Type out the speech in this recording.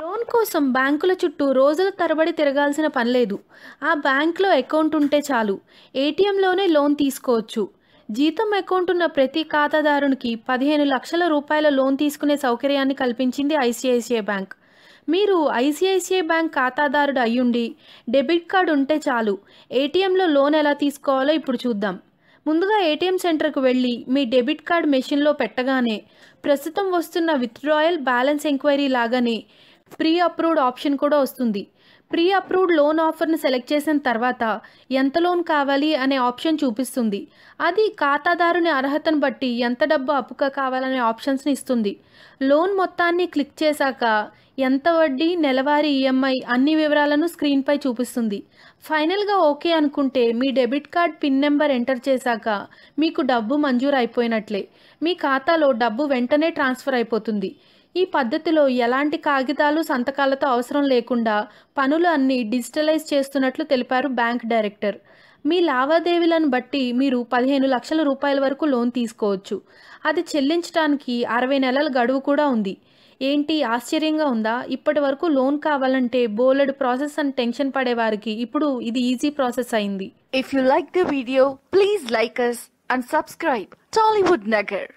loan కోసం బ్యాంకుల చుట్టూ రోజుల తరబడి తిరగాల్సిన పనిలేదు ఆ బ్యాంకులో అకౌంట్ ఉంటే చాలు ఏటీఎంలోనే లోన్ తీసుకోవచ్చు జీతం అకౌంట్ ఉన్న ప్రతి ఖాతాదారునికి పదిహేను లక్షల రూపాయల లోన్ తీసుకునే సౌకర్యాన్ని కల్పించింది ఐసిఐసిఐ బ్యాంక్ మీరు ఐసిఐసిఐ బ్యాంక్ ఖాతాదారుడు అయ్యుండి డెబిట్ కార్డు ఉంటే చాలు ఏటీఎంలో లోన్ ఎలా తీసుకోవాలో ఇప్పుడు చూద్దాం ముందుగా ఏటీఎం సెంటర్కు వెళ్ళి మీ డెబిట్ కార్డ్ మెషిన్లో పెట్టగానే ప్రస్తుతం వస్తున్న విత్డ్రాయల్ బ్యాలెన్స్ ఎంక్వైరీ లాగానే ప్రీ అప్రూవ్డ్ ఆప్షన్ కూడా వస్తుంది ప్రీ అప్రూవ్డ్ లోన్ ఆఫర్ని సెలెక్ట్ చేసిన తర్వాత ఎంత లోన్ కావాలి అనే ఆప్షన్ చూపిస్తుంది అది ఖాతాదారుని అర్హతను బట్టి ఎంత డబ్బు అప్పుగా కావాలనే ఆప్షన్స్ని ఇస్తుంది లోన్ మొత్తాన్ని క్లిక్ చేశాక ఎంత వడ్డీ నెలవారీ ఈఎంఐ అన్ని వివరాలను స్క్రీన్పై చూపిస్తుంది ఫైనల్గా ఓకే అనుకుంటే మీ debit card pin number enter చేశాక మీకు డబ్బు మంజూరు అయిపోయినట్లే మీ ఖాతాలో డబ్బు వెంటనే ట్రాన్స్ఫర్ అయిపోతుంది ఈ పద్ధతిలో ఎలాంటి కాగితాలు సంతకాలతో అవసరం లేకుండా పనులు అన్నీ డిజిటలైజ్ చేస్తున్నట్లు తెలిపారు బ్యాంక్ డైరెక్టర్ మీ లావాదేవీలను బట్టి మీరు పదిహేను లక్షల రూపాయల వరకు లోన్ తీసుకోవచ్చు అది చెల్లించడానికి అరవై నెలల గడువు కూడా ఉంది ఏంటి ఆశ్చర్యంగా ఉందా ఇప్పటి వరకు లోన్ కావాలంటే బోలెడ్ ప్రాసెస్ అని టెన్షన్ పడేవారికి ఇప్పుడు ఇది ఈజీ ప్రాసెస్ అయింది if you like the video please like us and subscribe Tollywood Nagar